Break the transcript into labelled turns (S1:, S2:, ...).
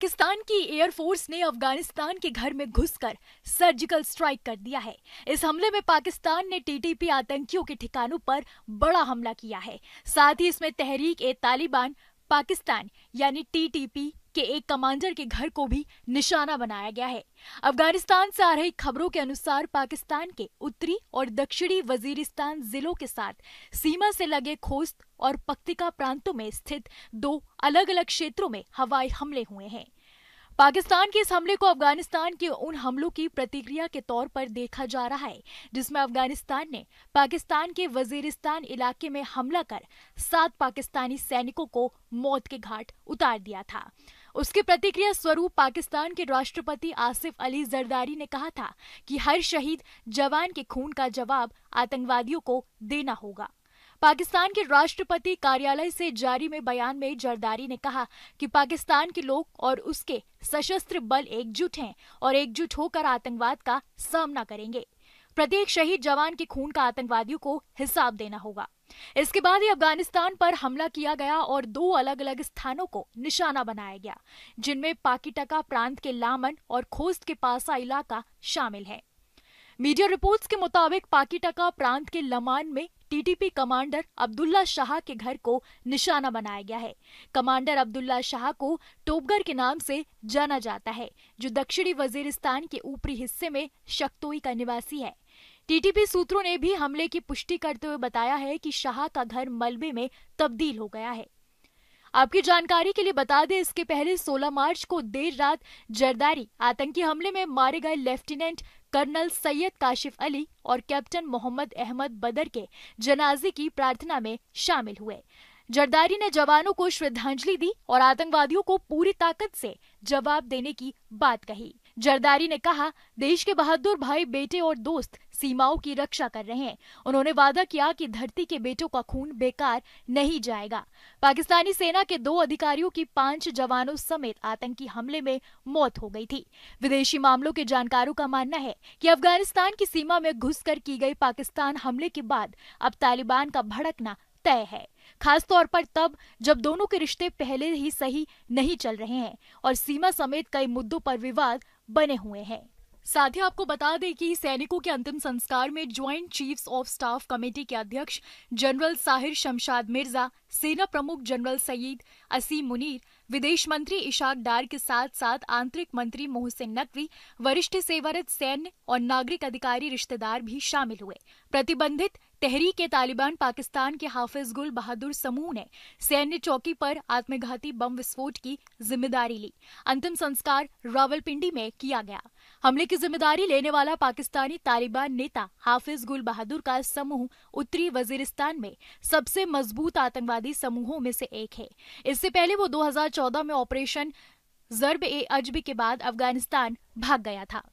S1: पाकिस्तान की एयरफोर्स ने अफगानिस्तान के घर में घुसकर सर्जिकल स्ट्राइक कर दिया है इस हमले में पाकिस्तान ने टीटीपी आतंकियों के ठिकानों पर बड़ा हमला किया है साथ ही इसमें तहरीक ए तालिबान पाकिस्तान यानी टीटीपी के एक कमांडर के घर को भी निशाना बनाया गया है अफगानिस्तान से आ रही खबरों के अनुसार पाकिस्तान के उत्तरी और दक्षिणी वजीरिस्तान जिलों के साथ सीमा से लगे खोस्त और पक्तिका प्रांतों में स्थित दो अलग अलग क्षेत्रों में हवाई हमले हुए हैं पाकिस्तान के इस हमले को अफगानिस्तान के उन हमलों की प्रतिक्रिया के तौर पर देखा जा रहा है जिसमें अफगानिस्तान ने पाकिस्तान के वजीरिस्तान इलाके में हमला कर सात पाकिस्तानी सैनिकों को मौत के घाट उतार दिया था उसके प्रतिक्रिया स्वरूप पाकिस्तान के राष्ट्रपति आसिफ अली जरदारी ने कहा था कि हर शहीद जवान के खून का जवाब आतंकवादियों को देना होगा पाकिस्तान के राष्ट्रपति कार्यालय से जारी में बयान में जरदारी ने कहा कि पाकिस्तान के लोग और उसके सशस्त्र बल एकजुट हैं और एकजुट होकर आतंकवाद का सामना करेंगे प्रत्येक शहीद जवान के खून का आतंकवादियों को हिसाब देना होगा इसके बाद ही अफगानिस्तान पर हमला किया गया और दो अलग अलग स्थानों को निशाना बनाया गया जिनमें पाकिटका प्रांत के लामन और खोस्त के पासा इलाका शामिल है मीडिया रिपोर्ट्स के मुताबिक पाकिटका प्रांत के लमान में टीटीपी कमांडर अब्दुल्ला शाह के घर को निशाना बनाया गया है कमांडर अब्दुल्ला शाह को टोपगर के नाम से जाना जाता है जो दक्षिणी वजीरिस्तान के ऊपरी हिस्से में शक्तोई का निवासी है टीटीपी सूत्रों ने भी हमले की पुष्टि करते हुए बताया है कि शाह का घर मलबे में तब्दील हो गया है आपकी जानकारी के लिए बता दें इसके पहले 16 मार्च को देर रात जरदारी आतंकी हमले में मारे गए लेफ्टिनेंट कर्नल सैयद काशिफ अली और कैप्टन मोहम्मद अहमद बदर के जनाजे की प्रार्थना में शामिल हुए जरदारी ने जवानों को श्रद्धांजलि दी और आतंकवादियों को पूरी ताकत से जवाब देने की बात कही जरदारी ने कहा देश के बहादुर भाई बेटे और दोस्त सीमाओं की रक्षा कर रहे हैं उन्होंने वादा किया कि धरती के बेटों का खून बेकार नहीं जाएगा पाकिस्तानी सेना के दो अधिकारियों की पांच जवानों समेत आतंकी हमले में मौत हो गई थी विदेशी मामलों के जानकारों का मानना है कि अफगानिस्तान की सीमा में घुसकर की गई पाकिस्तान हमले के बाद अब तालिबान का भड़कना तय है खासतौर पर तब जब दोनों के रिश्ते पहले ही सही नहीं चल रहे हैं और सीमा समेत कई मुद्दों पर विवाद बने हुए हैं साथ ही आपको बता दें कि सैनिकों के अंतिम संस्कार में joint chiefs of staff committee के अध्यक्ष जनरल साहिर शमशाद मिर्जा सेना प्रमुख जनरल सईद असीम मुनीर विदेश मंत्री इशाक डार के साथ साथ आंतरिक मंत्री मोहसिन नकवी वरिष्ठ सेवारत सैन्य और नागरिक अधिकारी रिश्तेदार भी शामिल हुए प्रतिबंधित तहरीक तालिबान पाकिस्तान के हाफिज गुल बहादुर समूह ने सैन्य चौकी पर आत्मघाती बम विस्फोट की जिम्मेदारी ली अंतिम संस्कार रावलपिंडी में किया गया हमले की जिम्मेदारी लेने वाला पाकिस्तानी तालिबान नेता हाफिज गुल बहादुर का समूह उत्तरी वजीरिस्तान में सबसे मजबूत आतंकवादी समूहों में से एक है इससे पहले वो 2014 में ऑपरेशन जरब ए अजब के बाद अफगानिस्तान भाग गया था